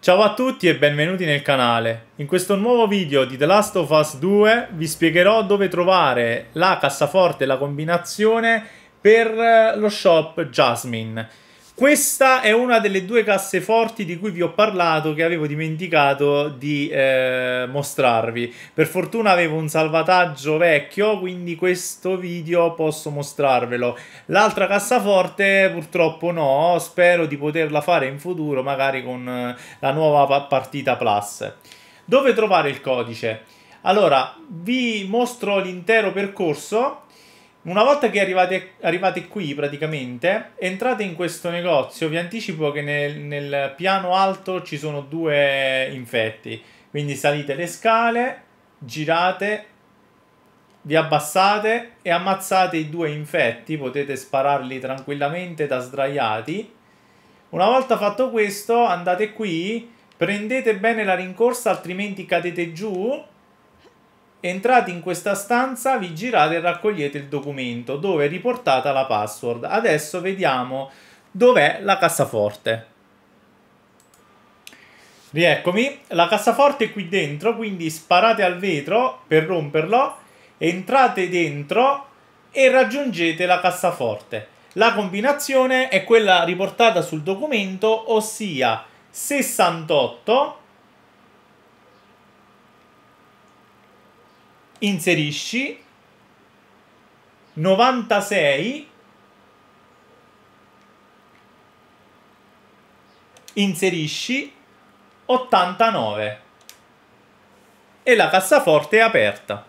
Ciao a tutti e benvenuti nel canale. In questo nuovo video di The Last of Us 2 vi spiegherò dove trovare la cassaforte e la combinazione per eh, lo shop Jasmine. Questa è una delle due casse forti di cui vi ho parlato che avevo dimenticato di eh, mostrarvi. Per fortuna avevo un salvataggio vecchio, quindi questo video posso mostrarvelo. L'altra cassaforte purtroppo no, spero di poterla fare in futuro, magari con eh, la nuova partita Plus. Dove trovare il codice? Allora, vi mostro l'intero percorso una volta che arrivate, arrivate, qui praticamente, entrate in questo negozio, vi anticipo che nel, nel piano alto ci sono due infetti, quindi salite le scale, girate, vi abbassate e ammazzate i due infetti, potete spararli tranquillamente da sdraiati. Una volta fatto questo andate qui, prendete bene la rincorsa altrimenti cadete giù Entrate in questa stanza, vi girate e raccogliete il documento dove è riportata la password. Adesso vediamo dov'è la cassaforte. Rieccomi, la cassaforte è qui dentro, quindi sparate al vetro per romperlo, entrate dentro e raggiungete la cassaforte. La combinazione è quella riportata sul documento, ossia 68 inserisci 96 inserisci 89 e la cassaforte è aperta